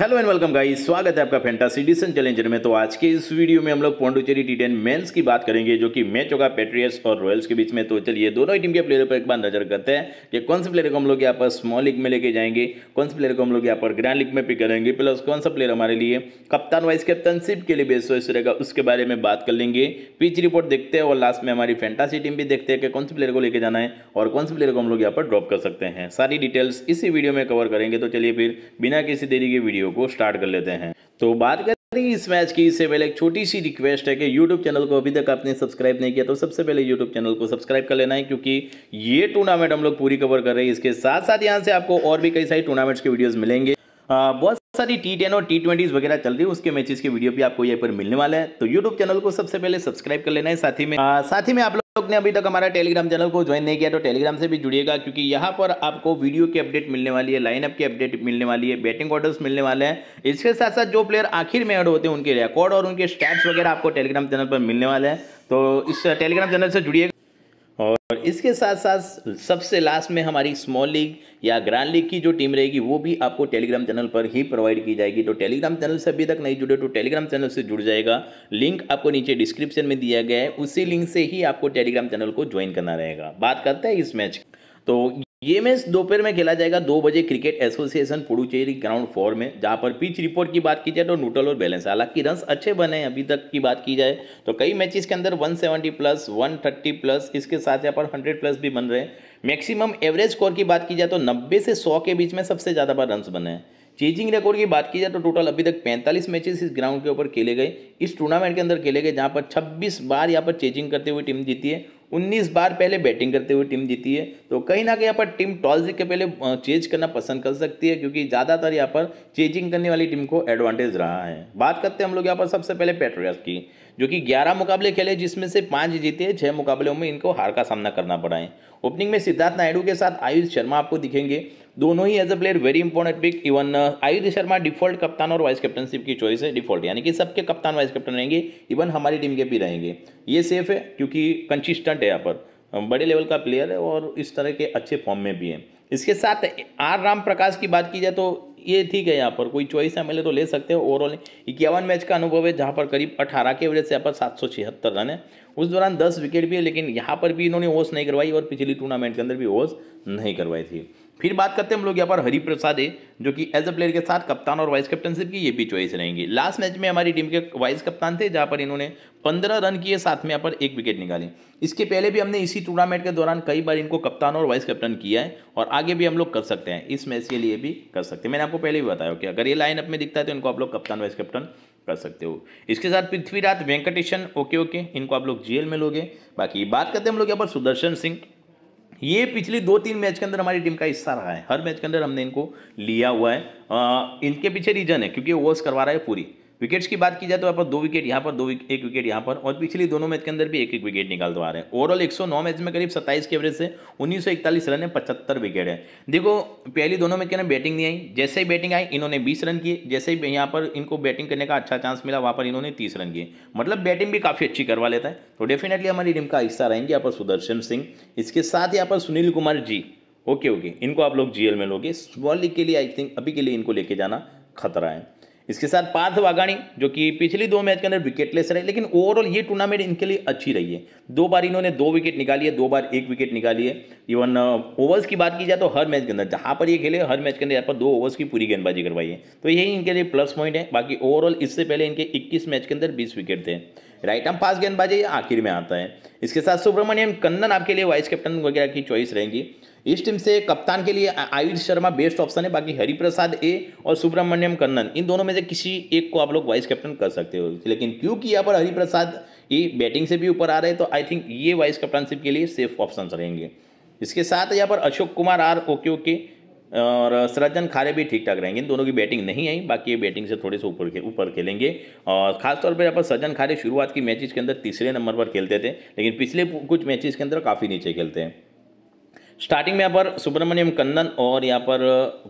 hello and welcome guys स्वागत है आपका फैंटासी डिसन चैलेंजर में तो आज के इस वीडियो में हम लोग पौंडुचेरी टी टेन मेन्स की बात करेंगे जो कि मैच होगा पेट्रियस और रॉयल्स के बीच में तो चलिए दोनों ही टीम के प्लेयर पर एक बार नजर करते हैं कि कौन से प्लेयर को हम लोग यहाँ पर स्मॉल लीग में लेके जाएंगे कौन से प्लेयर को हम लोग यहाँ पर ग्रैंड लीग में पिक करेंगे प्लस कौन सा प्लेयर हमारे लिए कप्तान वाइस कैप्टनशिप के लिए बेस्ट वैसे रहेगा उसके बारे में बात कर लेंगे पिच रिपोर्ट देखते हैं और लास्ट में हमारी फैंटासी टीम भी देखते हैं कि कौन से प्लेयर को लेकर जाना है और कौन से प्लेयर को हम लोग यहाँ पर ड्रॉप कर सकते हैं सारी डिटेल्स इसी वीडियो में कवर करेंगे तो चलिए फिर बिना किसी देरी के वीडियो वीडियो को स्टार्ट कर लेते हैं तो बात कर इस मैच की इससे पहले एक छोटी सी रिक्वेस्ट है कि YouTube चैनल को अभी तक आपने सब्सक्राइब नहीं किया तो सबसे पहले YouTube चैनल को सब्सक्राइब कर लेना है क्योंकि ये टूर्नामेंट हम लोग पूरी कवर कर रहे हैं इसके साथ साथ यहाँ से आपको और भी कई सारी टूर्नामेंट्स के वीडियोस मिलेंगे आ, बहुत सारी टी और टी ट्वेंटीज वगैरह चल रही है उसके मैचेस के वीडियो भी आपको यहाँ पर मिलने वाला है तो यूट्यूब चैनल को सबसे पहले सब्सक्राइब कर लेना है साथ ही में आ, साथ ही में आप लोग लोग ने अभी तक हमारा टेलीग्राम चैनल को ज्वाइन नहीं किया तो टेलीग्राम से भी जुड़िएगा क्योंकि यहाँ पर आपको वीडियो की अपडेट मिलने वाली है लाइनअप की अपडेट मिलने वाली है बैटिंग ऑर्डर्स मिलने वाले हैं इसके साथ साथ जो प्लेयर आखिर में एड होते हैं उनके रिकॉर्ड और उनके स्टैट्स वगैरह आपको टेलीग्राम चैनल पर मिलने वाले हैं तो इस टेलीग्राम चैनल से जुड़िएगा और इसके साथ साथ सबसे लास्ट में हमारी स्मॉल लीग या ग्रैंड लीग की जो टीम रहेगी वो भी आपको टेलीग्राम चैनल पर ही प्रोवाइड की जाएगी तो टेलीग्राम चैनल से अभी तक नहीं जुड़े तो टेलीग्राम चैनल से जुड़ जाएगा लिंक आपको नीचे डिस्क्रिप्शन में दिया गया है उसी लिंक से ही आपको टेलीग्राम चैनल को ज्वाइन करना रहेगा बात करते हैं इस मैच तो ये मैच दोपहर में खेला जाएगा दो बजे cricket association Puducherry ground four में जहां पर पिच रिपोर्ट की बात की जाए तो नूटल और बैलेंस हालांकि रन अच्छे बने हैं अभी तक की बात की जाए तो कई मैचेस के अंदर 170 प्लस 130 प्लस इसके साथ यहाँ पर 100 प्लस भी बन रहे हैं मैक्सिमम एवरेज स्कोर की बात की जाए तो नब्बे से सौ के बीच में सबसे ज़्यादा बार रन बने हैं चेजिंग रिकॉर्ड की बात की जाए तो टोटल अभी तक 45 मैचेस इस ग्राउंड के ऊपर खेले गए इस टूर्नामेंट के अंदर खेले गए जहां पर 26 बार यहां पर चेजिंग करते हुए टीम जीती है उन्नीस बार पहले बैटिंग करते हुए टीम जीती है तो कहीं ना कहीं यहाँ पर टीम टॉस जीत के पहले चेज करना पसंद कर सकती है क्योंकि ज़्यादातर यहाँ पर चेजिंग करने वाली टीम को एडवांटेज रहा है बात करते हैं हम लोग यहाँ पर सबसे पहले पेट्रियास की जो कि 11 मुकाबले खेले जिसमें से पाँच जीते छः मुकाबलों में इनको हार का सामना करना पड़ा है ओपनिंग में सिद्धार्थ नायडू के साथ आयुष शर्मा आपको दिखेंगे दोनों ही as a player very important pick even Ayush Sharma default कप्तान और वाइस कैप्टनशिप की चॉइस है डिफॉल्ट यानी कि सबके कप्तान वाइस कैप्टन रहेंगे इवन हमारी टीम के भी रहेंगे ये सेफ है क्योंकि कंसिस्टेंट है यहाँ पर बड़े लेवल का प्लेयर है और इस तरह के अच्छे फॉर्म में भी है इसके साथ आर राम प्रकाश की बात की जाए तो ये ठीक है यहाँ पर कोई चॉइस है मिले तो ले सकते हो ओवरऑल इक्यावन मैच का अनुभव है जहाँ पर करीब अठारह के एवरेज से यहाँ पर सात सौ छिहत्तर रन है उस दौरान दस विकेट भी है लेकिन यहाँ पर भी इन्होंने होश नहीं करवाई और पिछली टूर्नामेंट के अंदर भी ओवर्स नहीं करवाई थी फिर बात करते हैं हम लोग यहाँ पर हरी प्रसाद है जो कि एज अ प्लेयर के साथ कप्तान और वाइस कैप्टनशिप की ये भी चॉइस रहेंगी लास्ट मैच में हमारी टीम के वाइस कप्तान थे जहाँ पर इन्होंने पंद्रह रन किए साथ में यहाँ पर एक विकेट निकाले इसके पहले भी हमने इसी टूर्नामेंट के दौरान कई बार इनको कप्तान और वाइस कैप्टन किया है और आगे भी हम लोग कर सकते हैं इस मैच के लिए भी कर सकते हैं मैंने आपको पहले भी बताया कि अगर ये लाइन में दिखता है तो इनको आप लोग कप्तान वाइस कैप्टन कर सकते हो इसके साथ पृथ्वीराज वेंकटेशन ओके ओके इनको आप लोग जेल में लोगे बाकी बात करते हैं हम लोग यहाँ पर सुदर्शन सिंह ये पिछली दो तीन मैच के अंदर हमारी टीम का हिस्सा रहा है हर मैच के अंदर हमने इनको लिया हुआ है आ, इनके पीछे रीजन है क्योंकि ओवर्स करवा रहा है पूरी विकेट्स की बात की जाए तो यहाँ पर दो विकेट यहाँ पर दो एक विकेट यहाँ पर और पिछली दोनों मैच के अंदर भी एक एक विकेट निकाल दो आ रहे हैं ओवरऑल 109 मैच में करीब 27 के एवरेज से उन्नीस रन है पचहत्तर विकेट है देखो पहली दोनों मैच के अंदर बैटिंग नहीं आई जैसे ही बैटिंग आई इन्होंने बीस रन किए जैसे ही यहाँ पर इनको बैटिंग करने का अच्छा चांस मिला वहाँ पर इन्होंने तीस रन किए मतलब बैटिंग भी काफ़ी अच्छी करवा लेता है तो डेफिनेटली हमारी टीम का हिस्सा रहेंगे यहाँ पर सुदर्शन सिंह इसके साथ यहाँ पर सुनील कुमार जी ओके ओके इनको आप लोग जीएल में लोगे स्मॉल लीग के लिए आई थिंक अभी के लिए इनको लेके जाना खतरा है इसके साथ पार्थ वाघाणी जो कि पिछली दो मैच के अंदर विकेटलेस रहे लेकिन ओवरऑल ये टूर्नामेंट इनके लिए अच्छी रही है दो बार इन्होंने दो विकेट निकाली है दो बार एक विकेट निकाली है इवन ओवर्स uh, की बात की जाए तो हर मैच के अंदर जहाँ पर ये खेले हर मैच के अंदर यहाँ पर दो ओवर्स की पूरी गेंदबाजी करवाई है तो यही इनके लिए प्लस पॉइंट है बाकी ओवरऑल इससे पहले इनके इक्कीस मैच के अंदर बीस विकेट थे राइट आर्म फास्ट गेंदबाजी आखिर में आता है इसके साथ सुब्रमण्यम कन्नन आपके लिए वाइस कैप्टन वगैरह की चॉइस रहेंगी इस टीम से कप्तान के लिए आयुष शर्मा बेस्ट ऑप्शन है बाकी हरिप्रसाद ए और सुब्रमण्यम कन्नन इन दोनों में से किसी एक को आप लोग वाइस कैप्टन कर सकते हो लेकिन क्योंकि यहाँ पर हरिप्रसाद ये बैटिंग से भी ऊपर आ रहे हैं तो आई थिंक ये वाइस कैप्टनशिप के लिए सेफ ऑप्शन रहेंगे इसके साथ यहाँ पर Ashok Kumar R okay okay और सरजन खारे भी ठीक ठाक रहेंगे इन दोनों की बैटिंग नहीं आई बाकी ये बैटिंग से थोड़े से ऊपर खे, ऊपर खेलेंगे और खासतौर पर यहाँ पर सरजन खारे शुरुआत की मैचेस के अंदर तीसरे नंबर पर खेलते थे लेकिन पिछले कुछ मैचेस के अंदर काफ़ी नीचे खेलते हैं स्टार्टिंग में यहाँ पर सुब्रमण्यम कंदन और यहाँ पर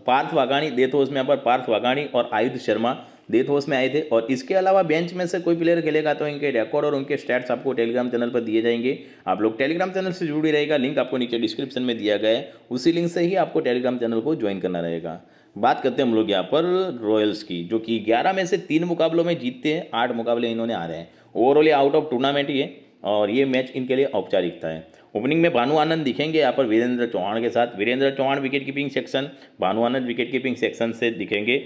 पार्थ वाघाणी डेथ हाउस में यहाँ पर पार्थ वाघाणी और आयुध शर्मा डेथ हाउस में आए थे और इसके अलावा बेंच में से कोई प्लेयर खेलेगा तो इनके रिकॉर्ड और उनके स्टैट्स आपको टेलीग्राम चैनल पर दिए जाएंगे आप लोग टेलीग्राम चैनल से जुड़ी रहेगा लिंक आपको नीचे डिस्क्रिप्शन में दिया गया है उसी लिंक से ही आपको टेलीग्राम चैनल को ज्वाइन करना रहेगा बात करते हैं हम लोग यहाँ पर रॉयल्स की जो कि ग्यारह में से तीन मुकाबलों में जीतते हैं आठ मुकाबले इन्होंने आ रहे हैं ओवरऑल ये आउट ऑफ टूर्नामेंट ये और ये मैच इनके लिए औपचारिकता है ओपनिंग में भानु आनंद दिखेंगे यहाँ पर वीरेंद्र चौहान के साथ Virendra Chauhan wicket keeping section Bhanu Anand wicket keeping section से दिखेंगे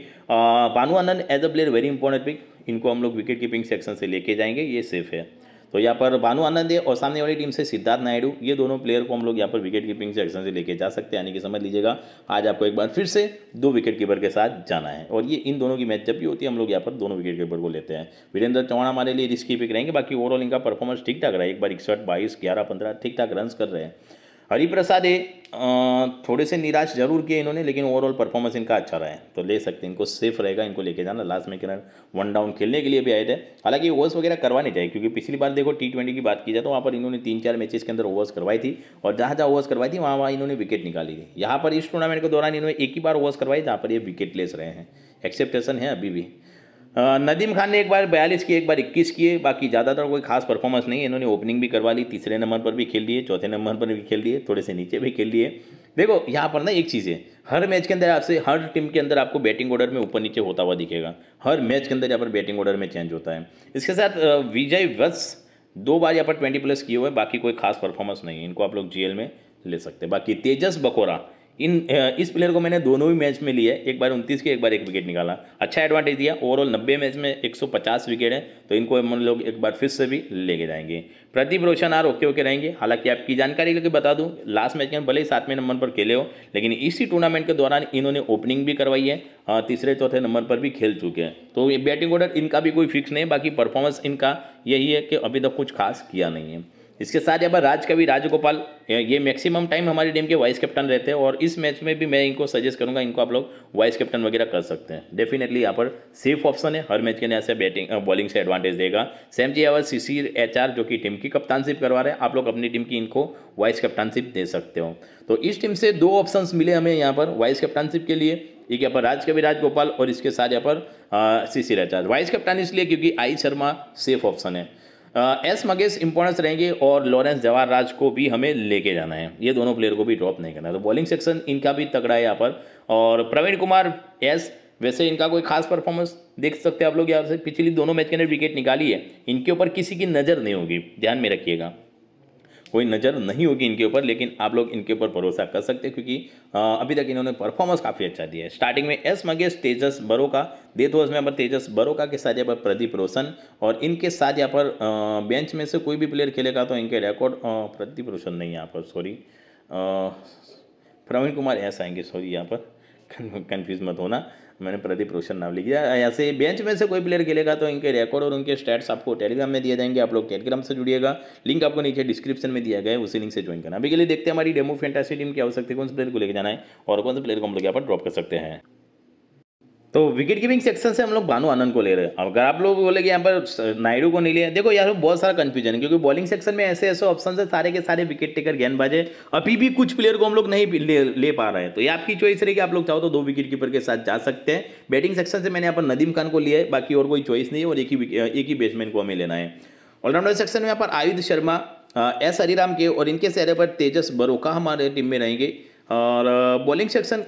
Bhanu Anand as a player very important pick इनको हम लोग विकेट कीपिंग सेक्शन से लेके जाएंगे ये सेफ है तो यहाँ पर भानु आनंद है और सामने वाली टीम से सिद्धार्थ नायडू ये दोनों प्लेयर को हम लोग यहाँ पर विकेट कीपिंग सेक्शन से लेके जा सकते हैं यानी कि समझ लीजिएगा आज आपको एक बार फिर से दो विकेट कीपर के साथ जाना है और ये इन दोनों की मैच जब भी होती है हम लोग यहाँ पर दोनों विकेट कीपर को लेते हैं वीरेंद्र चौहान हमारे लिए रिस्की पिक रहेंगे बाकी ओवरऑल इनका परफॉर्मेंस ठीक ठाक रहा है एक बार इकसठ बाईस ग्यारह पंद्रह ठीक ठाक रन कर रहे हैं हरिप्रसाद ये थोड़े से निराश जरूर किए इन्होंने लेकिन ओवरऑल परफॉर्मेंस इनका अच्छा रहा है तो ले सकते हैं इनको सेफ रहेगा इनको लेके जाना लास्ट में किरण वन डाउन खेलने के लिए भी आए थे हालांकि ओवर्स वगैरह करवाने चाहिए क्योंकि पिछली बार देखो टी ट्वेंटी की बात की जाए तो वहाँ पर इन्होंने तीन चार मैचेस के अंदर ओवर्स करवाई थी और जहाँ जहाँ ओवर्स करवाई थी वहाँ वहाँ इन्होंने विकेट निकाली थी यहाँ पर इस टूर्नामेंट के दौरान इन्होंने एक ही बार ओवर्स करवाई जहाँ पर ये विकेट रहे हैं एक्सेप्टेशन है अभी भी हाँ, नदीम खान ने एक बार बयालीस किए एक बार इक्कीस किए बाकी ज़्यादातर कोई खास परफॉर्मेंस नहीं है इन्होंने ओपनिंग भी करवा ली तीसरे नंबर पर भी खेल लिए चौथे नंबर पर भी खेल लिए थोड़े से नीचे भी खेल लिए देखो यहाँ पर ना एक चीज़ है हर मैच के अंदर आपसे हर टीम के अंदर आपको बैटिंग ऑर्डर में ऊपर नीचे होता हुआ दिखेगा हर मैच के अंदर यहाँ पर बैटिंग ऑर्डर में चेंज होता है इसके साथ विजय वत्स दो बार यहाँ पर ट्वेंटी प्लस किए हुए बाकी कोई खास परफॉर्मेंस नहीं है इनको आप लोग जीएल में ले सकते बाकी तेजस बकोरा इन इस प्लेयर को मैंने दोनों ही मैच में लिया है एक बार उनतीस के एक बार एक विकेट निकाला अच्छा एडवांटेज दिया ओवरऑल नब्बे मैच में 150 विकेट है तो इनको हम लोग एक बार फिर से भी लेके जाएंगे Pradeep Roshan R okay okay रहेंगे हालांकि आपकी जानकारी लेकर बता दूं लास्ट मैच में भले ही सातवें नंबर पर खेले हो लेकिन इसी टूर्नामेंट के दौरान इन्होंने ओपनिंग भी करवाई है तीसरे चौथे नंबर पर भी खेल चुके हैं तो ये बैटिंग ऑर्डर इनका भी कोई फिक्स नहीं है बाकी परफॉर्मेंस इनका यही है कि अभी तक कुछ खास किया नहीं है इसके साथ यहाँ पर राजकवि राजगोपाल ये मैक्सिमम टाइम हमारी टीम के वाइस कैप्टन रहते हैं और इस मैच में भी मैं इनको सजेस्ट करूंगा इनको आप लोग वाइस कैप्टन वगैरह कर सकते हैं डेफिनेटली यहाँ पर सेफ ऑप्शन है हर मैच के लिए से बैटिंग बॉलिंग से एडवांटेज देगा सेम जी यहाँ सी सी एच आर जो कि टीम की कप्तानशिप करवा रहे हैं आप लोग अपनी टीम की इनको वाइस कैप्टनशिप दे सकते हो तो इस टीम से दो ऑप्शन मिले हमें यहाँ पर वाइस कैप्टनशिप के लिए एक यहाँ पर राजकवि राजगोपाल और इसके साथ यहाँ पर C C H R vice captain इसलिए क्योंकि आई शर्मा सेफ ऑप्शन है एस मगेस इंपॉर्टेंस रहेंगे और लॉरेंस जवाहर राज को भी हमें लेके जाना है ये दोनों प्लेयर को भी ड्रॉप नहीं करना है तो बॉलिंग सेक्शन इनका भी तगड़ा है यहाँ पर और प्रवीण कुमार एस वैसे इनका कोई खास परफॉर्मेंस देख सकते हैं आप लोग यहाँ से पिछली दोनों मैच के अंदर विकेट निकाली है इनके ऊपर किसी की नज़र नहीं होगी ध्यान में रखिएगा कोई नज़र नहीं होगी इनके ऊपर लेकिन आप लोग इनके ऊपर भरोसा कर सकते हैं क्योंकि अभी तक इन्होंने परफॉर्मेंस काफ़ी अच्छा दिया है स्टार्टिंग में एस मगेश तेजस बरोका देथ वॉज में यहाँ पर तेजस बरोका के साथ यहाँ पर प्रदीप रोशन और इनके साथ यहाँ पर बेंच में से कोई भी प्लेयर खेलेगा तो इनके रिकॉर्ड प्रदीप रोशन नहीं यहाँ पर सॉरी प्रवीण कुमार ऐसा आएंगे सॉरी यहाँ पर कन्फ्यूज मत होना मैंने प्रदीप रोशन नाम लिख दिया ऐसे बेंच में से कोई प्लेयर खेलेगा तो इनके रिकॉर्ड और उनके स्टैट्स आपको टेलीग्राम में दिए जाएंगे आप लोग टेलीग्राम से जुड़िएगा लिंक आपको नीचे डिस्क्रिप्शन में दिया गया है उसी लिंक से ज्वाइन करना अभी के लिए देखते हैं हमारी डेमो फेंटासी टीम की आवश्यकता है कौन से प्लेयर को लेकर जाना है और कौन से प्लेयर को हम लोग यहाँ पर ड्रॉप कर सकते हैं तो विकेट कीपिंग सेक्शन से हम लोग भानु आनंद को ले रहे हैं अगर आप लोग बोले कि यहाँ पर नायडू को नहीं लिया देखो यार बहुत सारा कंफ्यूजन है क्योंकि बॉलिंग सेक्शन में ऐसे ऐसे ऑप्शन है सारे के सारे विकेट टेकर गेंदबाजे अभी भी कुछ प्लेयर को हम लोग नहीं ले, ले पा रहे हैं तो ये आपकी चॉइस कि आप लोग चाहो तो दो विकेट कीपर के साथ जा सकते हैं बैटिंग सेक्शन से मैंने यहाँ पर नदीम खान को लिया है बाकी और कोई चॉइस नहीं है और एक ही एक ही बैट्समैन को हमें लेना है ऑलराउंडर सेक्शन में यहाँ पर आयुद शर्मा एस हरिराम के और इनके चेहरे पर तेजस बरोका हमारे टीम में रहेंगे और बॉलिंग सेक्शन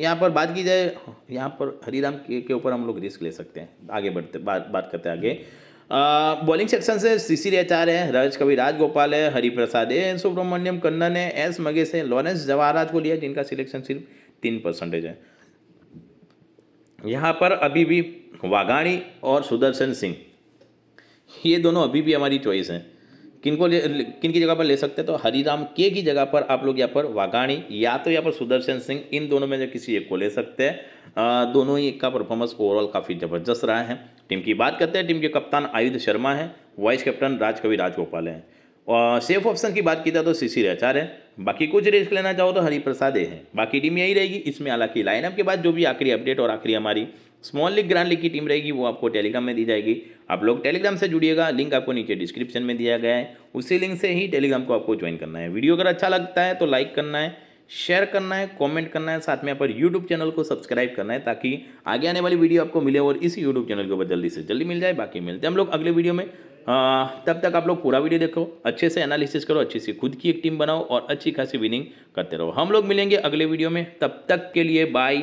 यहाँ पर बात की जाए यहाँ पर राम के ऊपर हम लोग रिस्क ले सकते हैं आगे बढ़ते बात बात करते हैं आगे बॉलिंग सेक्शन से सीसी रेचार है रज कवि राजगोपाल है हरिप्रसाद है सुब्रमण्यम कन्नन है एस मगेश है लॉरेंस जवाहराज को लिया जिनका सिलेक्शन सिर्फ तीन परसेंटेज है यहाँ पर अभी भी वाघाणी और सुदर्शन सिंह ये दोनों अभी भी हमारी चॉइस हैं किनको ले किन की जगह पर ले सकते हैं तो हरिराम के की जगह पर आप लोग यहाँ पर वागाणी या तो यहाँ पर सुदर्शन सिंह इन दोनों में से किसी एक को ले सकते हैं दोनों ही का परफॉर्मेंस ओवरऑल काफ़ी ज़बरदस्त रहा है टीम की बात करते हैं टीम के कप्तान आयुध शर्मा हैं वाइस कैप्टन राजकवि राजगोपाल हैं और सेफ ऑप्शन की बात की जाए तो सीसी रचार है बाकी कुछ रिस्क लेना चाहो तो हरिप्रसाद है बाकी टीम यही रहेगी इसमें हालांकि लाइनअप के बाद जो भी आखिरी अपडेट और आखिरी हमारी स्मॉल लीग ग्रांड लीग की टीम रहेगी वो आपको टेलीग्राम में दी जाएगी आप लोग टेलीग्राम से जुड़िएगा लिंक आपको नीचे डिस्क्रिप्शन में दिया गया है उसी लिंक से ही टेलीग्राम को आपको ज्वाइन करना है वीडियो अगर अच्छा लगता है तो लाइक करना है शेयर करना है कमेंट करना है साथ में यहाँ पर यूट्यूब चैनल को सब्सक्राइब करना है ताकि आगे आने वाली वीडियो आपको मिले और इसी यूट्यूब चैनल के ऊपर जल्दी से जल्दी मिल जाए बाकी मिलते हैं हम लोग अगले वीडियो में आ, तब तक आप लोग पूरा वीडियो देखो अच्छे से एनालिसिस करो अच्छे से खुद की एक टीम बनाओ और अच्छी खासी विनिंग करते रहो हम लोग मिलेंगे अगले वीडियो में तब तक के लिए बाई